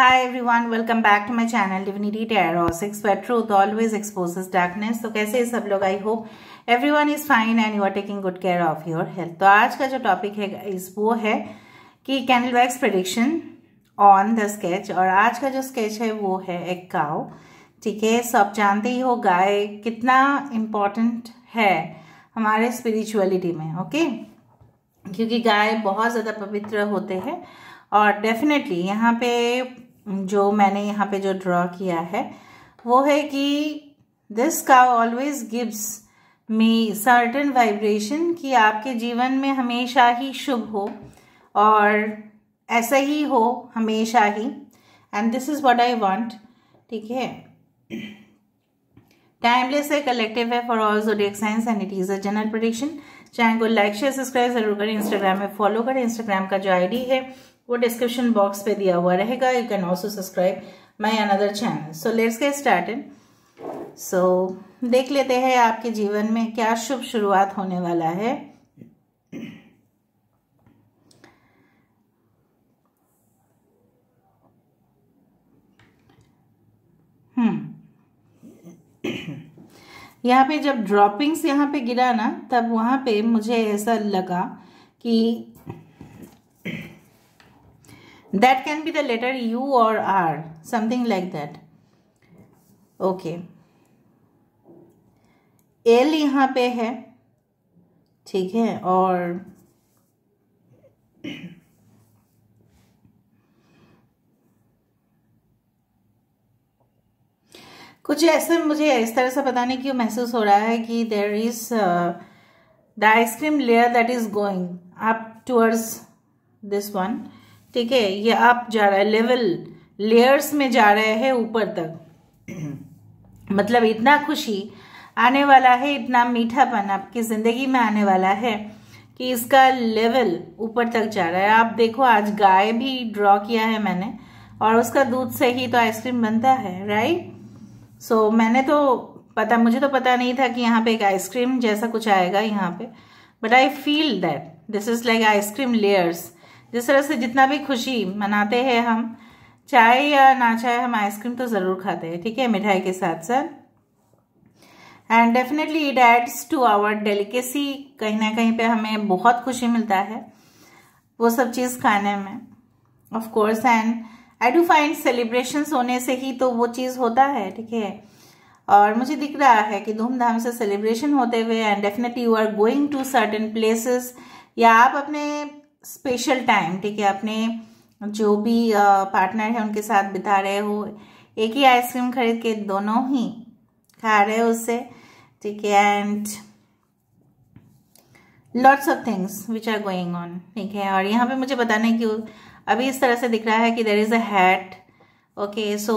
Hi everyone, welcome back to my channel Divinity Tarot. where truth always exposes darkness. तो कैसे सब लोग I hope everyone is fine and you are taking good care of your health तो आज का जो topic है इस वो है कि candle wax prediction on the sketch और आज का जो स्केच है वो है एक काउ ठीक है सब जानते ही हो गाय कितना इम्पोर्टेंट है हमारे स्पिरिचुअलिटी में ओके क्योंकि गाय बहुत ज़्यादा पवित्र होते हैं और डेफिनेटली यहाँ पे जो मैंने यहाँ पे जो ड्रॉ किया है वो है कि दिस का always gives me certain vibration कि आपके जीवन में हमेशा ही शुभ हो और ऐसा ही हो हमेशा ही and this is what I want ठीक है टाइमलेस है कलेक्टिव है for all zodiac signs and it is a general prediction channel को लाइक शेयर सब्सक्राइब जरूर करें इंस्टाग्राम में फॉलो करें इंस्टाग्राम का जो आईडी है वो डिस्क्रिप्शन बॉक्स पे दिया हुआ रहेगा you can also subscribe my another channel so let's get started so देख लेते हैं आपके जीवन में क्या शुभ शुरुआत होने वाला है हम्म। यहाँ पे जब ड्रॉपिंग्स यहाँ पे गिरा ना तब वहाँ पे मुझे ऐसा लगा कि that can be the letter u or r something like that okay l यहाँ पे है ठीक है और कुछ ऐसे मुझे इस तरह से पता नहीं क्यों महसूस हो रहा है कि there is the ice cream layer that is going up towards this one ठीक है ये आप जा रहा है लेवल लेयर्स में जा रहे हैं ऊपर तक मतलब इतना खुशी आने वाला है इतना मीठापन आपकी ज़िंदगी में आने वाला है कि इसका लेवल ऊपर तक जा रहा है आप देखो आज गाय भी ड्रॉ किया है मैंने और उसका दूध से ही तो आइसक्रीम बनता है राइट सो so, मैंने तो पता मुझे तो पता नहीं था कि यहाँ पे एक आइसक्रीम जैसा कुछ आएगा यहाँ पे but I feel that this is like ice cream layers जिस तरह से जितना भी खुशी मनाते हैं हम चाय या ना चाय हम आइसक्रीम तो ज़रूर खाते हैं ठीक है मिठाई के साथ साथ and definitely it adds to our delicacy कहीं ना कहीं पे हमें बहुत खुशी मिलता है वो सब चीज़ खाने में of course and I do find celebrations होने से ही तो वो चीज़ होता है ठीक है और मुझे दिख रहा है कि धूमधाम से सेलिब्रेशन होते हुए and definitely you are going to certain places या आप अपने स्पेशल टाइम ठीक है अपने जो भी पार्टनर है उनके साथ बिता रहे हो एक ही आइसक्रीम खरीद के दोनों ही खा रहे हो उससे ठीक है and lots of things which are going on ठीक है और यहाँ पे मुझे बताना है कि अभी इस तरह से दिख रहा है कि there is a hat okay so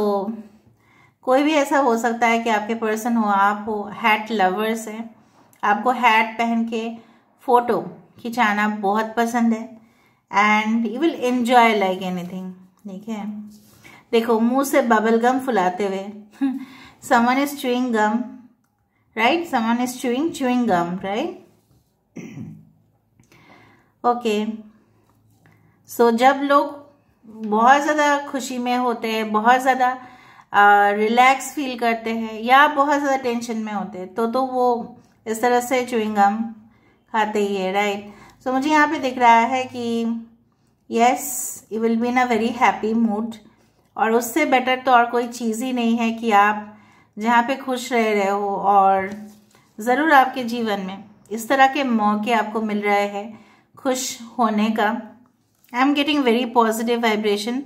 कोई भी ऐसा हो सकता है कि आपके पर्सन हो आप हो हैट लवर्स हैं आपको हैट पहन के फ़ोटो खिंचाना बहुत पसंद है and you will enjoy like anything ठीक है देखो मुंह से बबल गम फुलाते हुए someone is chewing gum right someone is chewing chewing gum right okay so जब लोग बहुत ज़्यादा खुशी में होते हैं बहुत ज़्यादा रिलैक्स फील करते हैं या बहुत ज़्यादा टेंशन में होते हैं तो तो वो इस तरह से चुइंग गम आते ही है राइट सो मुझे यहाँ पे दिख रहा है कि yes you will be in a very happy mood और उससे बेटर तो और कोई चीज़ ही नहीं है कि आप जहाँ पे खुश रह रहे हो और ज़रूर आपके जीवन में इस तरह के मौके आपको मिल रहे हैं खुश होने का I am getting very positive vibration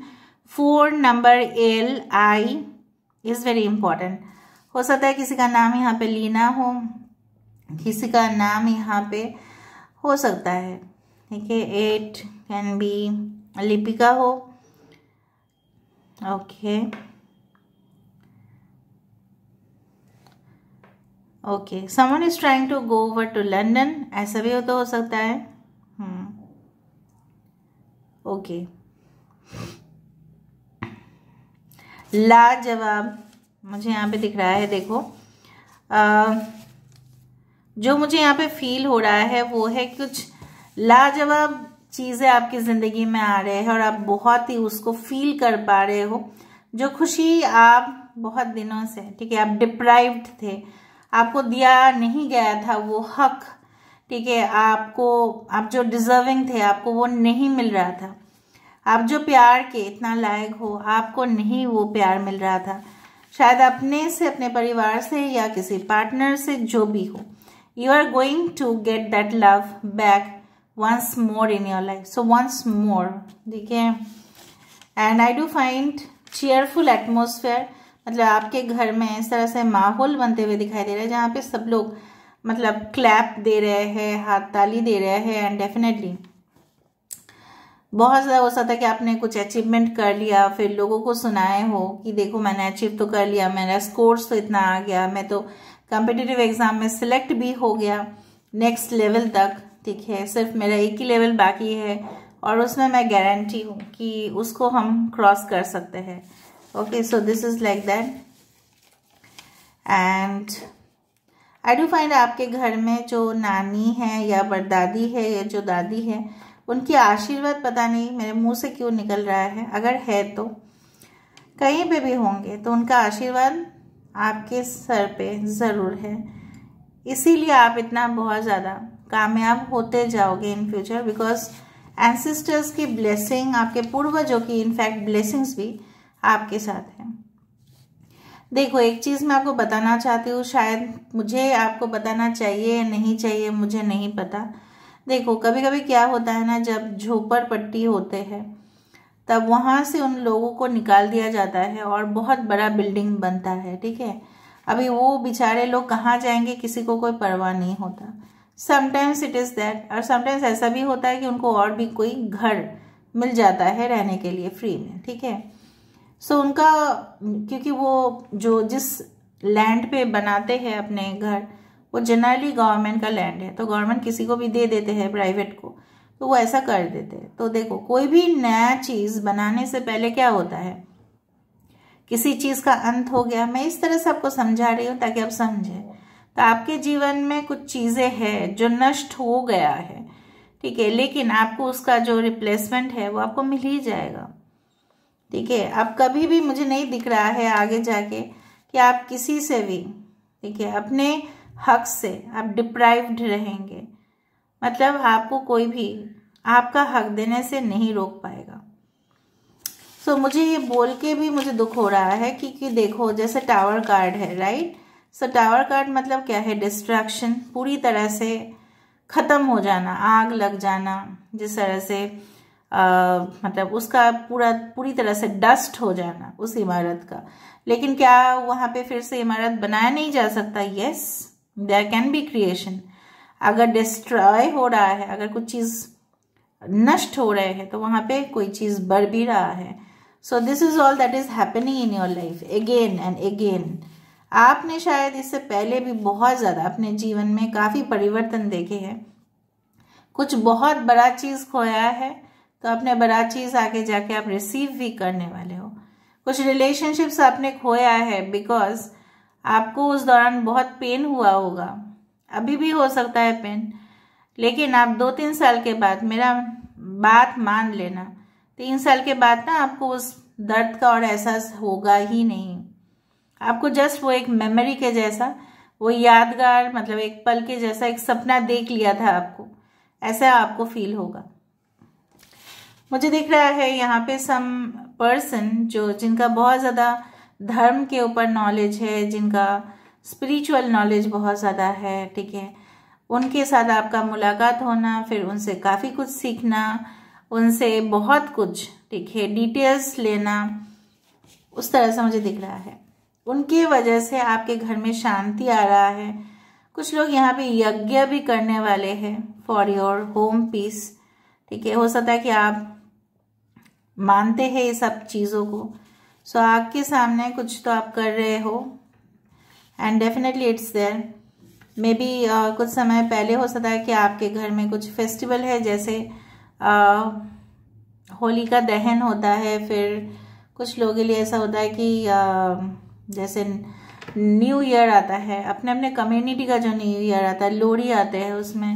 four number L I is very important हो सकता है किसी का नाम यहाँ पे लीना हो किसी का नाम यहाँ पे हो सकता है ठीक है एट कैन बी लिपिका हो okay okay someone is trying to go over to London ऐसा भी हो तो हो सकता है हम्म। ओके लाजवाब मुझे यहाँ पे दिख रहा है देखो जो मुझे यहाँ पे फील हो रहा है वो है कुछ लाजवाब चीज़ें आपकी ज़िंदगी में आ रहे हैं और आप बहुत ही उसको फील कर पा रहे हो जो खुशी आप बहुत दिनों से ठीक है आप डिप्राइव्ड थे आपको दिया नहीं गया था वो हक ठीक है आपको आप जो डिजर्विंग थे आपको वो नहीं मिल रहा था आप जो प्यार के इतना लायक हो आपको नहीं वो प्यार मिल रहा था शायद अपने से अपने परिवार से या किसी पार्टनर से जो भी हो you are going to get that love back once more in your life so once more देखिए and I do find cheerful atmosphere मतलब आपके घर में इस तरह से माहौल बनते हुए दिखाई दे रहा है जहाँ पे सब लोग मतलब क्लैप दे रहे हैं हाथ ताली दे रहे हैं एंड डेफिनेटली बहुत ज़्यादा हो सकता है कि आपने कुछ अचीवमेंट कर लिया फिर लोगों को सुनाए हो कि देखो मैंने अचीव तो कर लिया मेरा स्कोर्स तो इतना आ गया मैं तो कम्पिटिटिव एग्ज़ाम में सिलेक्ट भी हो गया नेक्स्ट लेवल तक ठीक है सिर्फ मेरा एक ही लेवल बाकी है और उसमें मैं गारंटी हूँ कि उसको हम क्रॉस कर सकते हैं okay so this is like that and I do find आपके घर में जो नानी है या बड़दादी है या जो दादी है उनकी आशीर्वाद पता नहीं मेरे मुंह से क्यों निकल रहा है अगर है तो कहीं पे भी होंगे तो उनका आशीर्वाद आपके सर पे ज़रूर है इसीलिए आप इतना बहुत ज़्यादा कामयाब होते जाओगे इन फ्यूचर बिकॉज एंसिस्टर्स की ब्लेसिंग आपके पूर्वजों की इनफैक्ट ब्लेसिंग्स भी आपके साथ हैं देखो एक चीज़ मैं आपको बताना चाहती हूँ शायद मुझे आपको बताना चाहिए या नहीं चाहिए मुझे नहीं पता देखो कभी कभी क्या होता है ना जब झोपड़ पट्टी होते हैं तब वहाँ से उन लोगों को निकाल दिया जाता है और बहुत बड़ा बिल्डिंग बनता है ठीक है अभी वो बेचारे लोग कहाँ जाएंगे किसी को कोई परवाह नहीं होता समटाइम्स इट इज़ दैट और समटाइम्स ऐसा भी होता है कि उनको और भी कोई घर मिल जाता है रहने के लिए फ्री में ठीक है सो so, उनका क्योंकि वो जो जिस लैंड पे बनाते हैं अपने घर वो जनरली गवर्नमेंट का लैंड है तो गवर्नमेंट किसी को भी दे देते हैं प्राइवेट को तो वो ऐसा कर देते तो देखो कोई भी नया चीज़ बनाने से पहले क्या होता है किसी चीज़ का अंत हो गया मैं इस तरह से आपको समझा रही हूँ ताकि आप समझें तो आपके जीवन में कुछ चीज़ें हैं जो नष्ट हो गया है ठीक है लेकिन आपको उसका जो रिप्लेसमेंट है वो आपको मिल ही जाएगा ठीक है अब कभी भी मुझे नहीं दिख रहा है आगे जाके कि आप किसी से भी ठीक है अपने हक से आप डिप्राइव्ड रहेंगे मतलब आपको कोई भी आपका हक देने से नहीं रोक पाएगा सो so, मुझे ये बोल के भी मुझे दुख हो रहा है कि कि देखो जैसे टावर कार्ड है राइट सो टावर कार्ड मतलब क्या है डिस्ट्रैक्शन पूरी तरह से ख़त्म हो जाना आग लग जाना जिस तरह से आ, मतलब उसका पूरा पूरी तरह से डस्ट हो जाना उस इमारत का लेकिन क्या वहाँ पे फिर से इमारत बनाया नहीं जा सकता yes there can be creation अगर डिस्ट्रॉय हो रहा है अगर कुछ चीज़ नष्ट हो रहे हैं तो वहाँ पे कोई चीज़ बढ़ भी रहा है so this is all that is happening in your life again and again आपने शायद इससे पहले भी बहुत ज़्यादा अपने जीवन में काफ़ी परिवर्तन देखे हैं कुछ बहुत बड़ा चीज़ खोया है तो आपने बड़ा चीज़ आगे जाके आप रिसीव भी करने वाले हो कुछ रिलेशनशिप्स आपने खोया है बिकॉज आपको उस दौरान बहुत पेन हुआ होगा अभी भी हो सकता है पेन लेकिन आप दो तीन साल के बाद मेरा बात मान लेना तीन साल के बाद ना आपको उस दर्द का और एहसास होगा ही नहीं आपको जस्ट वो एक मेमोरी के जैसा वो यादगार मतलब एक पल के जैसा एक सपना देख लिया था आपको ऐसा आपको फील होगा मुझे दिख रहा है यहाँ पे सम पर्सन जो जिनका बहुत ज़्यादा धर्म के ऊपर नॉलेज है जिनका स्पिरिचुअल नॉलेज बहुत ज़्यादा है ठीक है उनके साथ आपका मुलाकात होना फिर उनसे काफ़ी कुछ सीखना उनसे बहुत कुछ ठीक है डिटेल्स लेना उस तरह से मुझे दिख रहा है उनकी वजह से आपके घर में शांति आ रहा है कुछ लोग यहाँ पे यज्ञ भी करने वाले हैं फॉर योर होम पीस ठीक है हो सकता है कि आप मानते हैं ये सब चीज़ों को सो so, आपके सामने कुछ तो आप कर रहे हो and definitely it's there may be uh, कुछ समय पहले हो सकता है कि आपके घर में कुछ फेस्टिवल है जैसे uh, होली का दहन होता है फिर कुछ लोगों के लिए ऐसा होता है कि uh, जैसे न्यू ईयर आता है अपने अपने कम्युनिटी का जो न्यू ईयर आता है लोहड़ी आते हैं उसमें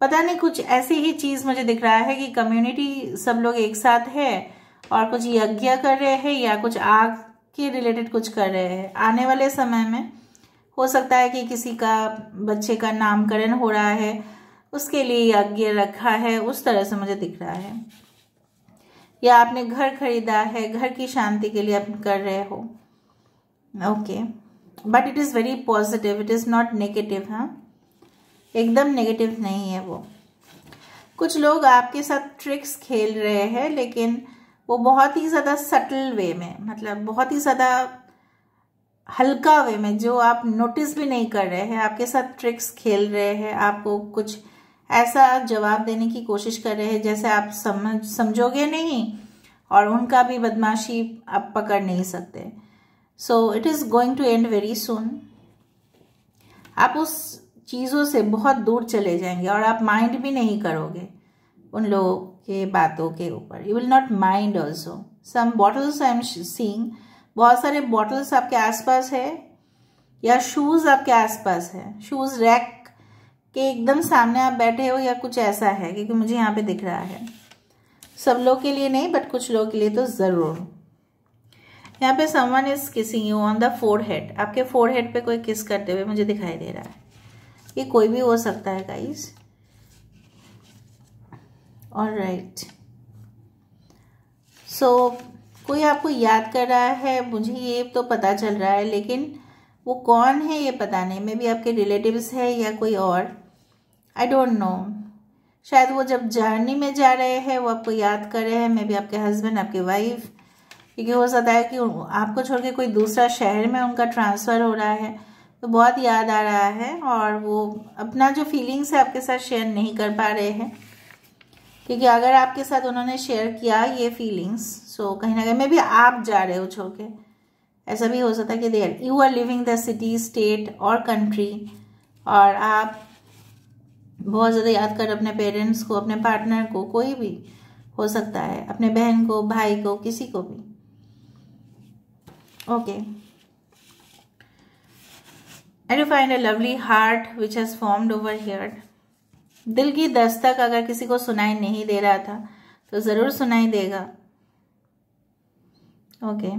पता नहीं कुछ ऐसी ही चीज़ मुझे दिख रहा है कि कम्युनिटी सब लोग एक साथ है और कुछ यज्ञ कर रहे हैं या कुछ आग के रिलेटेड कुछ कर रहे हैं आने वाले समय में हो सकता है कि किसी का बच्चे का नामकरण हो रहा है उसके लिए यज्ञ रखा है उस तरह से मुझे दिख रहा है या आपने घर खरीदा है घर की शांति के लिए आप कर रहे हो okay but it is very positive it is not negative हाँ एकदम नेगेटिव नहीं है वो कुछ लोग आपके साथ ट्रिक्स खेल रहे हैं लेकिन वो बहुत ही ज़्यादा सटल वे में मतलब बहुत ही ज़्यादा हल्का वे में जो आप नोटिस भी नहीं कर रहे हैं आपके साथ ट्रिक्स खेल रहे हैं आपको कुछ ऐसा जवाब देने की कोशिश कर रहे हैं जैसे आप समझ समझोगे नहीं और उनका भी बदमाशी आप पकड़ नहीं सकते so it is going to and very soon आप उस चीज़ों से बहुत दूर चले जाएंगे और आप माइंड भी नहीं करोगे उन लोगों के बातों के ऊपर you will not mind also some bottles I am seeing बहुत सारे बॉटल्स आपके आसपास है या शूज़ आपके आसपास है शूज़ रैक के एकदम सामने आप बैठे हो या कुछ ऐसा है क्योंकि मुझे यहाँ पे दिख रहा है सब लोग के लिए नहीं बट कुछ लोग के लिए तो ज़रूर यहाँ पे someone is kissing you on the forehead आपके फोर हेड पे कोई किस करते हुए मुझे दिखाई दे रहा है ये कोई भी हो सकता है गाइस और राइट सो कोई आपको याद कर रहा है मुझे ये तो पता चल रहा है लेकिन वो कौन है ये पता नहीं मे भी आपके रिलेटिव्स है या कोई और आई डोंट नो शायद वो जब जर्नी में जा रहे हैं वो आपको याद कर रहे हैं मे भी आपके हस्बैंड आपके वाइफ क्योंकि हो सकता है कि आपको छोड़ के कोई दूसरा शहर में उनका ट्रांसफ़र हो रहा है तो बहुत याद आ रहा है और वो अपना जो फीलिंग्स है आपके साथ शेयर नहीं कर पा रहे हैं क्योंकि अगर आपके साथ उन्होंने शेयर किया ये फीलिंग्स सो कहीं ना कहीं मे भी आप जा रहे हो छोड़ के ऐसा भी हो सकता है कि there you are living the city state और कंट्री और आप बहुत ज़्यादा याद कर अपने पेरेंट्स को अपने पार्टनर को कोई भी हो सकता है अपने बहन को भाई को किसी को भी okay and you find a lovely heart which has formed over here दिल की दस्तक अगर किसी को सुनाई नहीं दे रहा था तो ज़रूर सुनाई देगा ओके okay.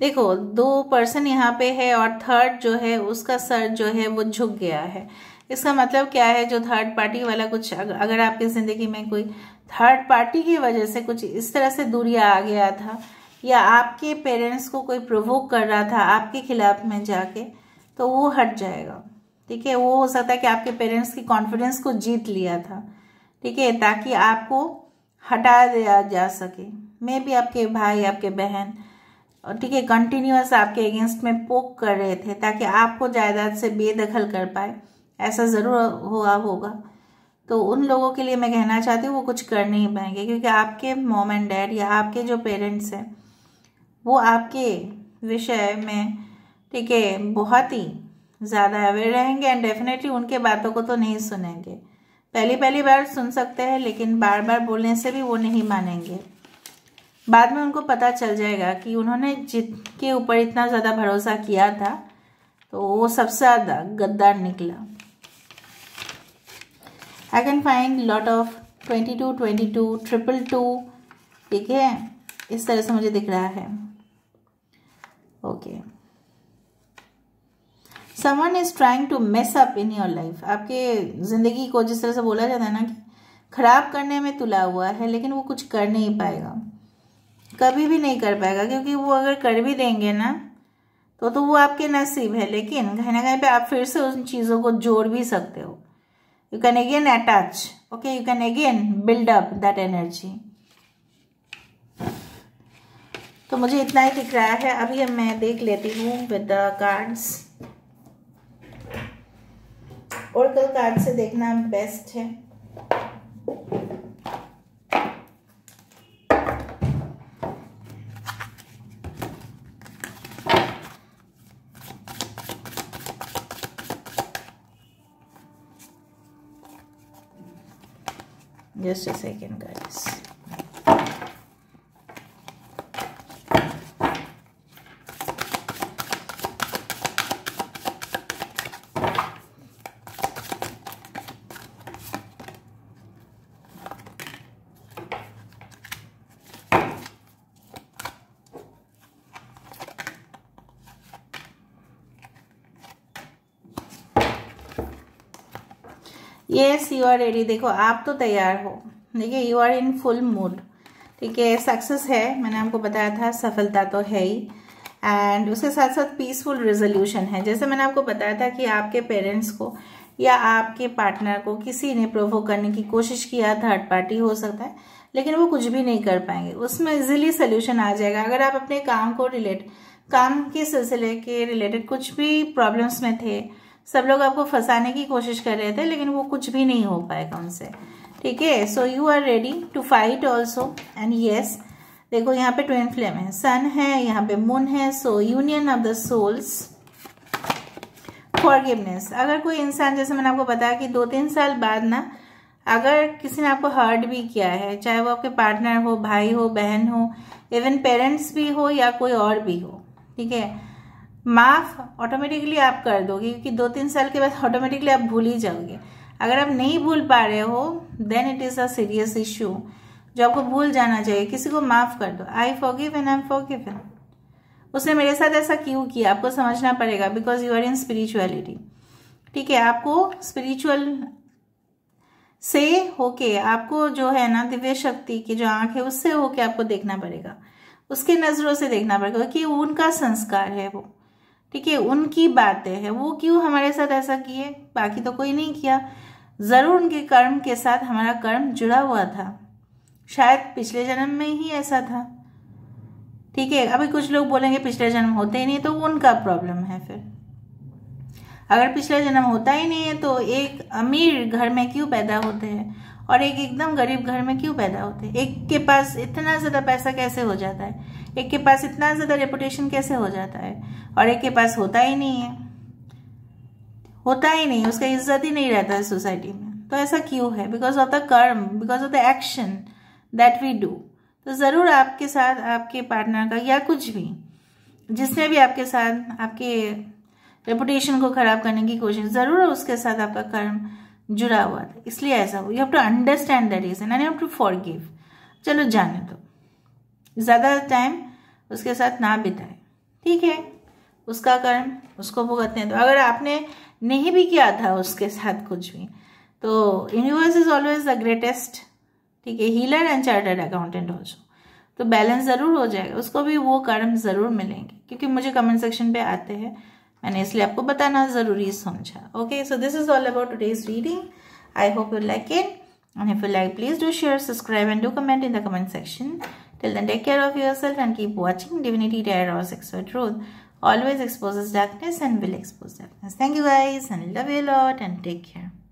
देखो दो पर्सन यहाँ पे है और थर्ड जो है उसका सर जो है वो झुक गया है इसका मतलब क्या है जो थर्ड पार्टी वाला कुछ अगर आपकी ज़िंदगी में कोई थर्ड पार्टी की वजह से कुछ इस तरह से दूरिया आ गया था या आपके पेरेंट्स को कोई प्रोवोक कर रहा था आपके खिलाफ में जाके तो वो हट जाएगा ठीक है वो हो सकता है कि आपके पेरेंट्स की कॉन्फिडेंस को जीत लिया था ठीक है ताकि आपको हटा दिया जा सके मे भी आपके भाई आपके बहन और ठीक है कंटिन्यूस आपके अगेंस्ट में पोक कर रहे थे ताकि आपको जायदाद से बेदखल कर पाए ऐसा ज़रूर हुआ होगा तो उन लोगों के लिए मैं कहना चाहती हूँ वो कुछ कर नहीं पाएंगे क्योंकि आपके मॉम एंड डैड या आपके जो पेरेंट्स हैं वो आपके विषय में ठीक है बहुत ही ज़्यादा अवेयर रहेंगे एंड डेफिनेटली उनके बातों को तो नहीं सुनेंगे पहली पहली बार सुन सकते हैं लेकिन बार बार बोलने से भी वो नहीं मानेंगे बाद में उनको पता चल जाएगा कि उन्होंने के ऊपर इतना ज़्यादा भरोसा किया था तो वो सबसे ज़्यादा गद्दार निकला I can find lot of twenty two twenty two triple two ठीक है इस तरह से मुझे दिख रहा है okay okay. Someone is trying to mess up in your life आपके ज़िंदगी को जिस तरह से बोला जाता है ना कि खराब करने में तुला हुआ है लेकिन वो कुछ कर नहीं पाएगा कभी भी नहीं कर पाएगा क्योंकि वो अगर कर भी देंगे ना तो तो वो आपके नसीब है लेकिन कहीं ना कहीं पे आप फिर से उन चीज़ों को जोड़ भी सकते हो you can again attach okay you can again build up that energy तो मुझे इतना ही दिख रहा है अभी मैं देख लेती हूँ विद द कार्ड्स और कल कार्ड से देखना बेस्ट है just a second guys yes you are ready देखो आप तो तैयार हो देखिए you are in full mood ठीक है सक्सेस है मैंने आपको बताया था सफलता तो है ही एंड उसके साथ साथ पीसफुल रेजोल्यूशन है जैसे मैंने आपको बताया था कि आपके पेरेंट्स को या आपके पार्टनर को किसी ने प्रोवो करने की कोशिश किया थर्ड पार्टी हो सकता है लेकिन वो कुछ भी नहीं कर पाएंगे उसमें इजिली सोल्यूशन आ जाएगा अगर आप अपने काम को रिलेट काम के सिलसिले के रिलेटेड कुछ भी प्रॉब्लम्स में थे सब लोग आपको फंसाने की कोशिश कर रहे थे लेकिन वो कुछ भी नहीं हो पाएगा उनसे ठीक है so you are ready to fight also and yes देखो यहाँ पे ट्वेंट फ्लेम है सन है यहाँ पे मून है so union of the souls forgiveness अगर कोई इंसान जैसे मैंने आपको बताया कि दो तीन साल बाद ना अगर किसी ने आपको हर्ट भी किया है चाहे वो आपके पार्टनर हो भाई हो बहन हो इवन पेरेंट्स भी हो या कोई और भी हो ठीक है माफ ऑटोमेटिकली आप कर दोगे क्योंकि दो तीन साल के बाद ऑटोमेटिकली आप भूल ही जाओगे अगर आप नहीं भूल पा रहे हो then it is a serious issue जो आपको भूल जाना चाहिए किसी को माफ़ कर दो I forgive and I forgive उसने मेरे साथ ऐसा क्यों किया आपको समझना पड़ेगा because you are in spirituality ठीक है आपको स्पिरिचुअल से होके आपको जो है ना दिव्य शक्ति की जो आंख है उससे होके आपको देखना पड़ेगा उसके नज़रों से देखना पड़ेगा कि उनका संस्कार है वो ठीक है उनकी बातें हैं वो क्यों हमारे साथ ऐसा किए बाकी तो कोई नहीं किया ज़रूर उनके कर्म के साथ हमारा कर्म जुड़ा हुआ था शायद पिछले जन्म में ही ऐसा था ठीक है अभी कुछ लोग बोलेंगे पिछले जन्म होते ही नहीं तो उनका प्रॉब्लम है फिर अगर पिछला जन्म होता ही नहीं है तो एक अमीर घर में क्यों पैदा होते हैं और एक एकदम गरीब घर में क्यों पैदा होते एक के पास इतना ज़्यादा पैसा कैसे हो जाता है एक के पास इतना ज़्यादा रेपुटेशन कैसे हो जाता है और एक के पास होता ही नहीं है होता ही नहीं उसका इज्जत ही नहीं रहता है सोसाइटी में तो ऐसा क्यों है because of the karma because of the action that we do तो ज़रूर आपके साथ आपके पार्टनर का या कुछ भी जिसने भी आपके साथ आपके रेपुटेशन को ख़राब करने की कोशिश ज़रूर उसके साथ आपका कर्म जुड़ा हुआ था इसलिए ऐसा हुआ you have to understand the reason and you have to for चलो जाने दो ज़्यादा टाइम उसके साथ ना बिताए ठीक है उसका कर्म उसको भुगतने दो अगर आपने नहीं भी किया था उसके साथ कुछ भी तो universe is always the greatest ठीक है हीलर एंड चार्टर्ड अकाउंटेंट हो जो तो बैलेंस ज़रूर हो जाएगा उसको भी वो कर्म ज़रूर मिलेंगे क्योंकि मुझे कमेंट सेक्शन पे आते हैं मैंने इसलिए आपको बताना ज़रूरी समझा okay so this is all about today's reading I hope you like it and if you like please do share subscribe and do comment in the comment section till then take care of yourself and keep watching divinity dare or sexual truth always exposes darkness and will expose darkness thank you guys and love you a lot and take care